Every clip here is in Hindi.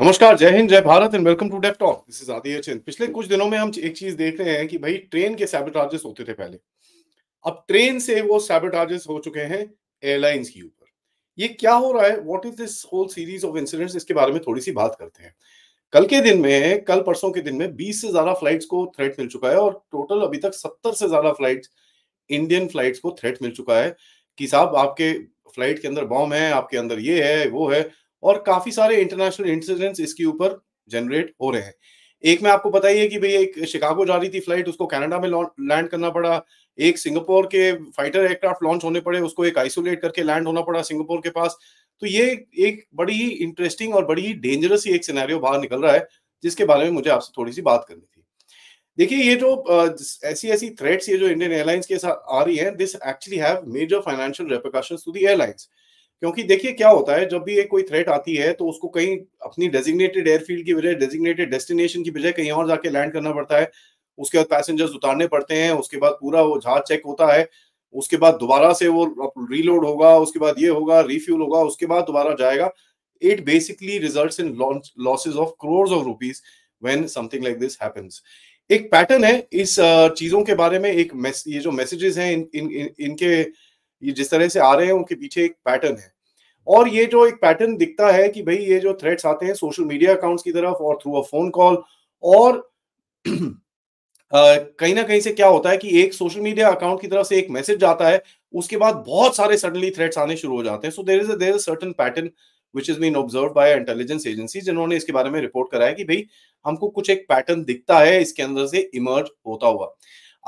नमस्कार जय हिंद जय Bharat and welcome to Deep Talk this is Aadi Achin पिछले कुछ दिनों में हम एक चीज देख रहे हैं कि भाई ट्रेन के सैबोटाजेस होते थे पहले अब ट्रेन से वो सैबोटाजेस हो चुके हैं एयरलाइंस के ऊपर ये क्या हो रहा है what is this whole series of incidents इसके बारे में थोड़ी सी बात करते हैं कल के दिन में कल परसों के दिन में 20 से ज्यादा फ्लाइट्स को थ्रेट मिल चुका है और टोटल अभी तक 70 से ज्यादा फ्लाइट्स इंडियन फ्लाइट्स को थ्रेट मिल चुका है कि साहब आपके फ्लाइट के अंदर बॉम्ब है आपके अंदर ये है वो है और काफी सारे इंटरनेशनल इंसिडेंट्स इसके ऊपर जनरेट हो रहे हैं एक में आपको बताइए कि भाई एक शिकागो जा रही थी फ्लाइट उसको कनाडा में लैंड करना पड़ा एक सिंगापुर के फाइटर एयरक्राफ्ट लॉन्च होने पड़े उसको एक आइसोलेट करके लैंड होना पड़ा सिंगापुर के पास तो ये एक बड़ी ही इंटरेस्टिंग और बड़ी ही डेंजरस ही एक सिनेरियो बाहर निकल रहा है जिसके बारे में मुझे आपसे थोड़ी सी बात करनी थी देखिए ये जो ऐसी ऐसी थ्रेट्स ये जो इंडियन एयरलाइंस के साथ आ रही है this actually have major financial to the airlines क्योंकि देखिए क्या होता है जब भी एक कोई थ्रेट आती है तो उसको कहीं अपनी डेजिग्नेटेड एयरफील्ड की बजाय डेजिग्नेटेड डेस्टिनेशन की बजाय कहीं और जाके लैंड करना पड़ता है उसके बाद पैसेंजर्स उतारने पड़ते हैं उसके बाद पूरा वो जहाज चेक होता है उसके बाद दोबारा से वो रीलोड होगा उसके बाद ये होगा रिफ्यूल होगा उसके बाद दोबारा जाएगा it basically result in losses of crores of rupees when something like this happens एक पैटर्न है इस चीजों के बारे में एक ये जो मैसेजेस हैं इन, इन, इन, इनके ये जिस तरह से आ रहे हैं उनके पीछे एक पैटर्न है और ये जो एक पैटर्न दिखता है कि भाई ये जो थ्रेट्स आते हैं सोशल मीडिया अकाउंट्स की तरफ और थ्रू अ फोन कॉल और कहीं ना कहीं से क्या होता है कि एक सोशल मीडिया अकाउंट की तरफ से एक मैसेज जाता है उसके बाद बहुत सारे सडनली थ्रेट्स आने शुरू हो जाते हैं so there is there is certain pattern which is been observe by intelligence agency जिन्होंने इसके बारे में रिपोर्ट कराया कि भाई हमको कुछ एक पैटर्न दिखता है इसके अंदर से इमर्ज होता हुआ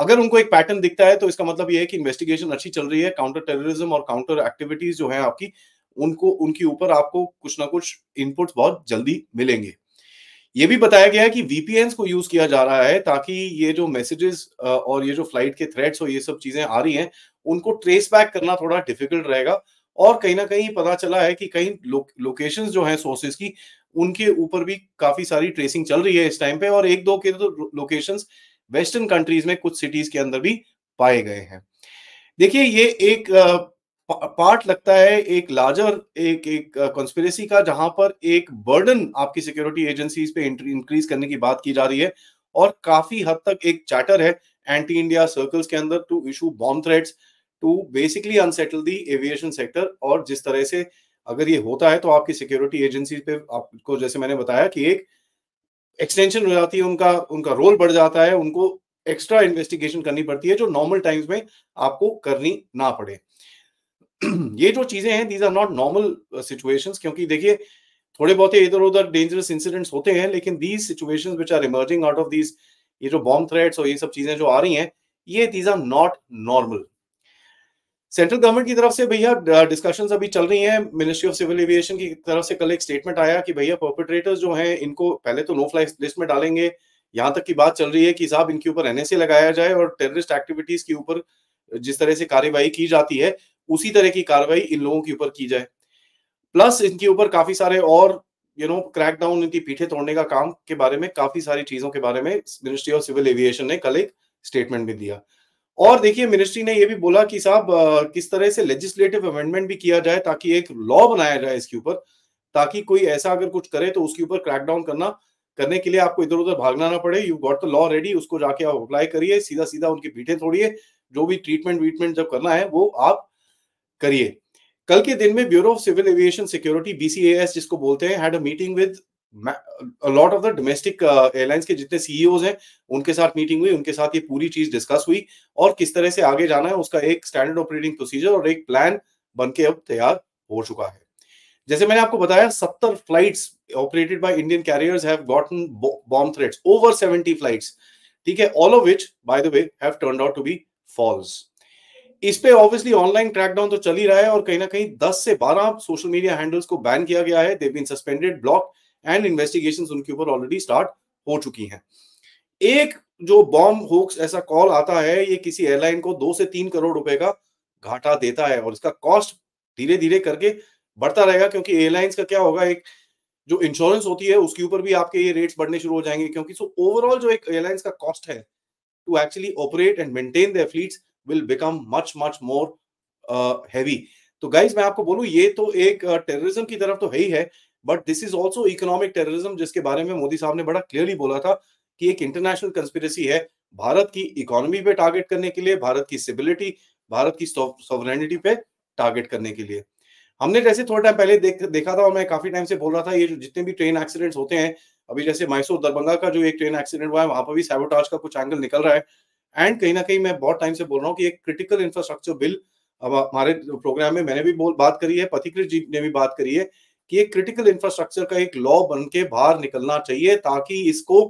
अगर उनको एक पैटर्न दिखता है तो इसका मतलब यह है कि इन्वेस्टिगेशन अच्छी चल रही है काउंटर टेररिज्म और काउंटर एक्टिविटीज जो है आपकी उनको उनके ऊपर आपको कुछ ना कुछ इनपुट बहुत जल्दी मिलेंगे ये भी बताया गया है कि वीपीएन को यूज किया जा रहा है ताकि ये जो मैसेजेस और ये जो फ्लाइट के थ्रेड्स और ये सब चीजें आ रही हैं उनको ट्रेस बैक करना थोड़ा डिफिकल्ट रहेगा और कहीं ना कहीं पता चला है कि कहीं लो, लोकेशन जो है सोर्सेज की उनके ऊपर भी काफी सारी ट्रेसिंग चल रही है इस टाइम पे और एक दो के तो लोकेशन वेस्टर्न कंट्रीज में कुछ सिटीज के अंदर भी पाए गए हैं देखिए ये एक पार्ट लगता है एक लार्जर एक एक कॉन्स्पिरेसी uh, का जहां पर एक बर्डन आपकी सिक्योरिटी एजेंसीज पे इंक्रीज करने की बात की जा रही है और काफी हद तक एक चैटर है एंटी इंडिया सर्कल्स के अंदर to issue bomb threats to basically unsettle the aviation sector और जिस तरह से अगर ये होता है तो आपकी सिक्योरिटी एजेंसी पे आपको जैसे मैंने बताया कि एक एक्सटेंशन हो जाती है उनका उनका रोल बढ़ जाता है उनको एक्स्ट्रा इन्वेस्टिगेशन करनी पड़ती है जो नॉर्मल टाइम्स में आपको करनी ना पड़े ये जो चीजें हैं these are not normal situation क्योंकि देखिए थोड़े बहुत इधर उधर डेंजरस इंसिडेंट्स होते हैं लेकिन these situation which are emerging out of these ये जो बॉम्ब थ्रेट्स और ये सब चीजें जो आ रही हैं ये these are not normal central government की तरफ से भैया डिस्कशंस uh, अभी चल रही हैं मिनिस्ट्री ऑफ सिविल एविएशन की तरफ से कल एक स्टेटमेंट आया कि भैया परपिट्रेटर्स जो हैं इनको पहले तो नो फ्लाई लिस्ट में डालेंगे यहां तक की बात चल रही है कि साहब इनके ऊपर एनएसए लगाया जाए और टेररिस्ट एक्टिविटीज के ऊपर जिस तरह से कार्यवाही की जाती है उसी तरह की कार्रवाई इन लोगों के ऊपर की जाए प्लस इनके ऊपर काफी सारे और यू नो क्रैक डाउन इनकी पीठे तोड़ने का काम के बारे में काफी सारी चीजों के बारे में मिनिस्ट्री ऑफ सिविल एविएशन ने कल एक स्टेटमेंट भी दिया और देखिए मिनिस्ट्री ने यह भी बोला कि साहब किस तरह से लेजिस्लेटिव अमेंडमेंट भी किया जाए ताकि एक लॉ बनाया जाए इसके ऊपर ताकि कोई ऐसा अगर कुछ करे तो उसके ऊपर क्रैकडाउन करना करने के लिए आपको इधर उधर भागना ना पड़े you got the law ready उसको जाके आप अप्लाई करिए सीधा सीधा उनकी पीठे तोड़िए जो भी ट्रीटमेंट वीटमेंट जब करना है वो आप करिए कल के दिन में bureau of civil aviation security BCAS जिसको बोलते हैं had a meeting with lot of the domestic airlines के जितने सीईओ e हैं उनके साथ मीटिंग हुई उनके साथ ये पूरी चीज डिस्कस हुई और किस तरह से आगे जाना है उसका एक स्टैंडर्ड ऑपरेटिंग प्रोसीजर और एक प्लान बन के अब तैयार हो चुका है जैसे मैंने आपको बताया सत्तर flights operated by Indian carriers have gotten bomb threats over 70 flights ठीक है all of which by the way have out to be false इस पे ऑब्वियसली ऑनलाइन क्रैकडाउन तो चल ही रहा है और कहीं ना कहीं 10 से 12 सोशल मीडिया हैंडल्स को बैन किया गया है been suspended blocked and investigation उनके ऊपर ऑलरेडी स्टार्ट हो चुकी हैं एक जो बॉम्ब होक्स ऐसा कॉल आता है ये किसी एयरलाइन को दो से तीन करोड़ रुपए का घाटा देता है और इसका कॉस्ट धीरे धीरे करके बढ़ता रहेगा क्योंकि एयरलाइंस का क्या होगा एक जो इंश्योरेंस होती है उसके ऊपर भी आपके ये रेट्स बढ़ने शुरू हो जाएंगे क्योंकि सो ओवरऑल जो एक एयरलाइंस का कॉस्ट है to actually operate and maintain the fleets will become much much more heavy तो गाइज मैं आपको बोलूं ये तो एक टेररिज्म uh, की तरफ तो है ही है but this is also economic terrorism जिसके बारे में मोदी साहब ने बड़ा क्लियरली बोला था कि एक इंटरनेशनल कंस्पिरेसी है भारत की इकोनॉमी पे टारगेट करने के लिए भारत की स्टेबिलिटी भारत की सॉवरेनिटी पे टारगेट करने के लिए हमने जैसे थोड़ा टाइम पहले देख देखा था और मैं काफी टाइम से बोल रहा था ये जो जितने भी ट्रेन एक्सीडेंट्स होते हैं अभी जैसे मैसूर दरभंगा का जो एक ट्रेन एक्सीडेंट हुआ है वहां पर भी सैबोटाज का कुछ एंगल निकल रहा है एंड कहीं ना कहीं मैं बहुत टाइम से बोल रहा हूँ कि एक क्रिटिकल इंफ्रास्ट्रक्चर बिल अब हमारे प्रोग्राम में मैंने भी बोल बात करी है पथिकृत जी ने भी बात करी है कि एक क्रिटिकल इंफ्रास्ट्रक्चर का एक लॉ बन के बाहर निकलना चाहिए ताकि इसको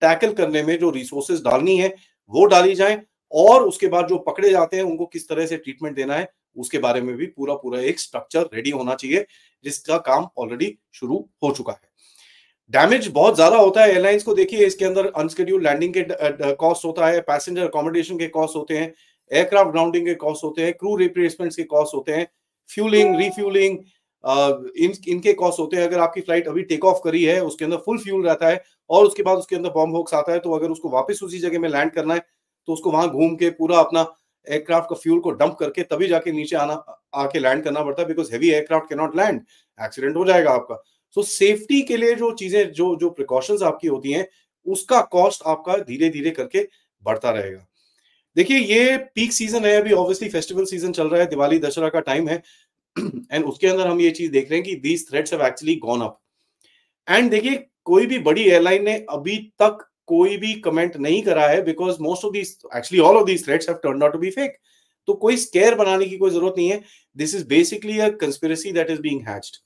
टैकल करने में जो रिसोर्सेज डालनी है वो डाली जाए और उसके बाद जो पकड़े जाते हैं उनको किस तरह से ट्रीटमेंट देना है उसके बारे में भी पूरा पूरा एक स्ट्रक्चर रेडी होना चाहिए जिसका काम ऑलरेडी शुरू हो चुका है डैमेज बहुत ज्यादा होता है एयरलाइंस को देखिए इसके अंदर अनस्केड्यूल लैंडिंग के कॉस्ट होता है पैसेंजर अकोमोडेशन के कॉस्ट होते हैं एयरक्राफ्ट ग्राउंडिंग के कॉस्ट होते हैं क्रू रिप्लेसमेंट्स के कॉस्ट होते हैं फ्यूलिंग रिफ्यूलिंग इन इनके कॉस्ट होते हैं अगर आपकी फ्लाइट अभी टेक ऑफ करी है उसके अंदर फुल फ्यूल रहता है और उसके बाद उसके अंदर बॉम्ब होक्स आता है तो अगर उसको वापस उसी जगह में लैंड करना है तो उसको वहां घूम के पूरा अपना एयरक्राफ्ट का फ्यूल को डंप करके तभी जाके नीचे आना आके लैंड करना पड़ता है बिकॉज हैवी एयरक्राफ्ट के नॉट लैंड एक्सीडेंट हो जाएगा आपका सो so, सेफ्टी के लिए जो चीजें जो जो प्रिकॉशंस आपकी होती हैं उसका कॉस्ट आपका धीरे धीरे करके बढ़ता रहेगा देखिए ये पीक सीजन है अभी ऑब्वियसली फेस्टिवल सीजन चल रहा है दिवाली दशहरा का टाइम है एंड उसके अंदर हम ये चीज देख रहे हैं कि these threads have actually gone up and देखिए कोई भी बड़ी एयरलाइन ने अभी तक कोई भी कमेंट नहीं करा है because most of these actually all of these threads have turn out to be fake तो कोई स्केयर बनाने की कोई जरूरत नहीं है this is basically a conspiracy that is being hatched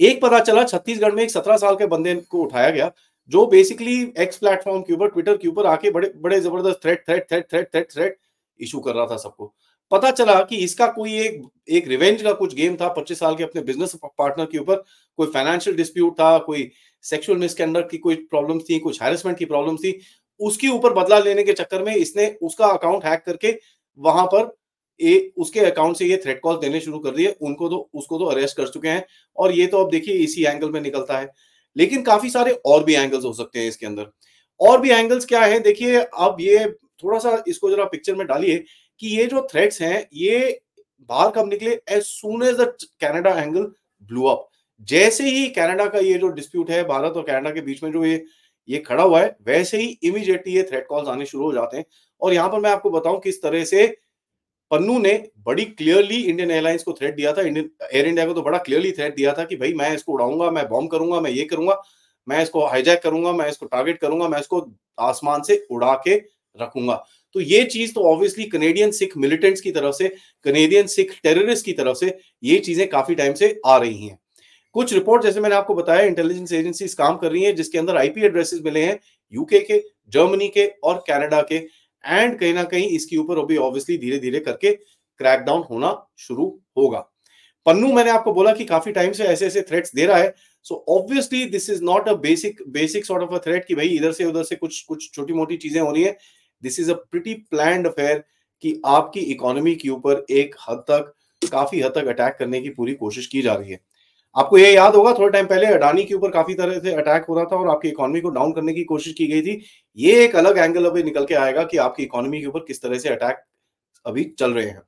एक पता चला छत्तीसगढ़ में एक सत्रह साल के बंदे को उठाया गया जो बेसिकली एक्स प्लेटफॉर्म के ऊपर ट्विटर के ऊपर आके बड़े बड़े जबरदस्त threat threat threat threat threat threat issue कर रहा था सबको पता चला कि इसका कोई एक एक रिवेंज का कुछ गेम था पच्चीस साल के अपने बिजनेस पार्टनर के ऊपर कोई फाइनेंशियल डिस्प्यूट था कोई सेक्सुअल मिसकैंडक्ट की कोई प्रॉब्लम थी कुछ हेरसमेंट की प्रॉब्लम थी उसके ऊपर बदला लेने के चक्कर में इसने उसका अकाउंट हैक करके वहां पर ए, उसके अकाउंट से ये थ्रेट कॉल देने शुरू कर दिए उनको तो उसको तो अरेस्ट कर चुके हैं और ये तो अब देखिए इसी एंगल में निकलता है लेकिन काफी सारे और भी एंगल्स हो सकते हैं इसके अंदर और भी एंगल्स क्या है देखिए अब ये थोड़ा सा इसको जरा पिक्चर में डालिए कि ये जो थ्रेट्स हैं ये बाहर कब निकले as soon as the Canada angle blew up जैसे ही कनाडा का ये जो डिस्प्यूट है भारत और कनाडा के बीच में जो ये ये खड़ा हुआ है वैसे ही इमीडिएटली ये थ्रेट कॉल्स आने शुरू हो जाते हैं और यहां पर मैं आपको बताऊं किस तरह से पन्नू ने बड़ी क्लियरली इंडियन एयरलाइंस को थ्रेट दिया था इंडियन एयर इंडिया को तो बड़ा क्लियरली थ्रेट दिया था कि भाई मैं इसको उड़ाऊंगा मैं बॉम्ब करूंगा मैं ये करूंगा मैं इसको हाईजैक करूंगा मैं इसको टारगेट करूंगा मैं इसको आसमान से उड़ा के रखूंगा तो ये चीज तो ऑब्वियसली कनेडियन सिख मिलिटेंट्स की तरफ से कनेडियन सिख टेररिस्ट की तरफ से ये चीजें काफी टाइम से आ रही हैं कुछ रिपोर्ट जैसे मैंने आपको बताया इंटेलिजेंस एजेंसीज काम कर रही हैं जिसके अंदर आईपी एड्रेसेस मिले हैं यूके के जर्मनी के और कनाडा के एंड कहीं ना कहीं इसके ऊपर अभी ऑब्वियसली धीरे धीरे करके क्रैकडाउन होना शुरू होगा पन्नू मैंने आपको बोला कि काफी टाइम से ऐसे ऐसे थ्रेट्स दे रहा है so obviously this is not a basic basic sort of a threat कि भाई इधर से उधर से कुछ कुछ छोटी मोटी चीजें हो रही है this is a pretty plan affair कि आपकी इकोनॉमी के ऊपर एक हद तक काफी हद तक अटैक करने की पूरी कोशिश की जा रही है आपको ये याद होगा थोड़े टाइम पहले अडानी के ऊपर काफी तरह से अटैक हो रहा था और आपकी इकोनॉमी को डाउन करने की कोशिश की गई थी ये एक अलग एंगल अभी निकल के आएगा कि आपकी इकोनॉमी के ऊपर किस तरह से अटैक अभी चल रहे हैं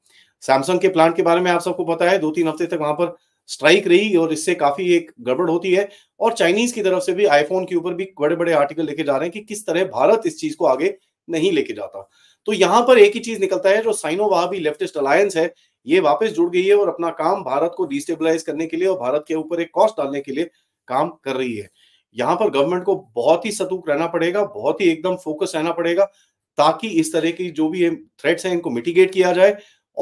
सैमसंग के प्लांट के बारे में आप सबको पता है दो तीन हफ्ते तक वहां पर स्ट्राइक रही और इससे काफी एक गड़बड़ होती है और चाइनीज की तरफ से भी आईफोन के ऊपर भी बड़े बड़े आर्टिकल लेके जा रहे हैं कि किस तरह भारत इस चीज को आगे नहीं लेके जाता तो यहां पर एक ही चीज निकलता है जो साइनोवा भी लेफ्टिस्ट अलायंस है ये वापस जुड़ गई है और अपना काम भारत को डिस्टेबलाइज करने के लिए और भारत के ऊपर एक कॉस्ट डालने के लिए काम कर रही है यहां पर गवर्नमेंट को बहुत ही सतुक रहना पड़ेगा बहुत ही एकदम फोकस रहना पड़ेगा ताकि इस तरह की जो भी थ्रेट्स हैं इनको मिटिगेट किया जाए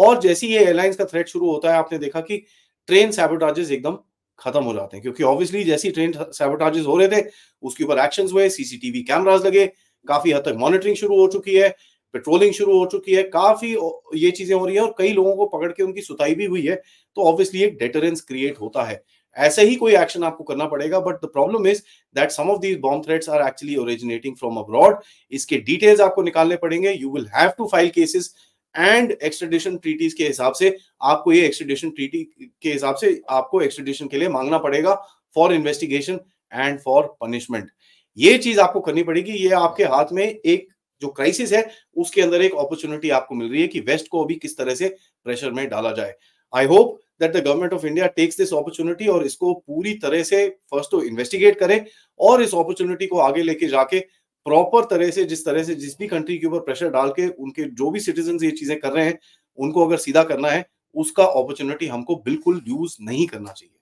और जैसी ये एयरलाइंस का थ्रेट शुरू होता है आपने देखा कि ट्रेन सैबोटाजेस एकदम खत्म हो जाते हैं क्योंकि ऑब्वियसली जैसी ट्रेन सैबोटाजेस हो रहे थे उसके ऊपर एक्शन हुए सीसीटीवी कैमराज लगे काफी हद तक मॉनिटरिंग शुरू हो चुकी है पेट्रोलिंग शुरू हो चुकी है काफी ये चीजें हो रही है और कई लोगों को पकड़ के उनकी सुताई भी हुई है तो ऑब्वियसली एक डेटरेंस क्रिएट होता है ऐसे ही कोई एक्शन आपको करना पड़ेगा but the problem is that some of these bomb threats are actually originating from abroad इसके डिटेल्स आपको निकालने पड़ेंगे you will have to file cases and extradition treaties के हिसाब से आपको ये एक्सट्रेडिशन ट्रीटी के हिसाब से आपको एक्सट्रेडिशन के लिए मांगना पड़ेगा for investigation and for punishment ये चीज आपको करनी पड़ेगी ये आपके हाथ में एक जो क्राइसिस है उसके अंदर एक अपॉर्चुनिटी आपको मिल रही है कि वेस्ट को अभी किस तरह से प्रेशर में डाला जाए I hope that the government of India takes this opportunity और इसको पूरी तरह से फर्स्ट तो इन्वेस्टिगेट करे और इस अपॉर्चुनिटी को आगे लेके जाके प्रॉपर तरह से जिस तरह से जिस भी कंट्री के ऊपर प्रेशर डाल के उनके जो भी सिटीजन ये चीजें कर रहे हैं उनको अगर सीधा करना है उसका अपॉर्चुनिटी हमको बिल्कुल यूज नहीं करना चाहिए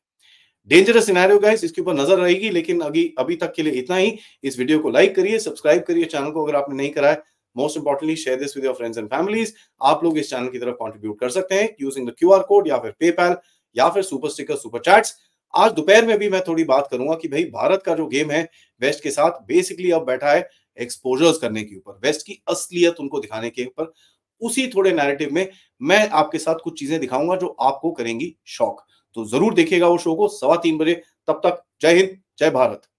डेंजरस सिनेरियो गाइस इसके ऊपर नजर रहेगी लेकिन अभी अभी तक के लिए इतना ही इस वीडियो को लाइक करिए सब्सक्राइब करिए चैनल को अगर आपने नहीं करा है most importantly share this with your friends and families आप लोग इस चैनल की तरफ कॉन्ट्रीब्यूट कर सकते हैं यूजिंग द क्यू कोड या फिर पेपैल या फिर सुपर स्टिकर सुपर चैट्स आज दोपहर में भी मैं थोड़ी बात करूंगा कि भाई भारत का जो गेम है वेस्ट के साथ बेसिकली अब बैठा है एक्सपोजर्स करने के ऊपर वेस्ट की असलियत उनको दिखाने के ऊपर उसी थोड़े नैरेटिव में मैं आपके साथ कुछ चीजें दिखाऊंगा जो आपको करेंगी शौक तो जरूर देखिएगा वो शो को सवा तीन बजे तब तक जय हिंद जय भारत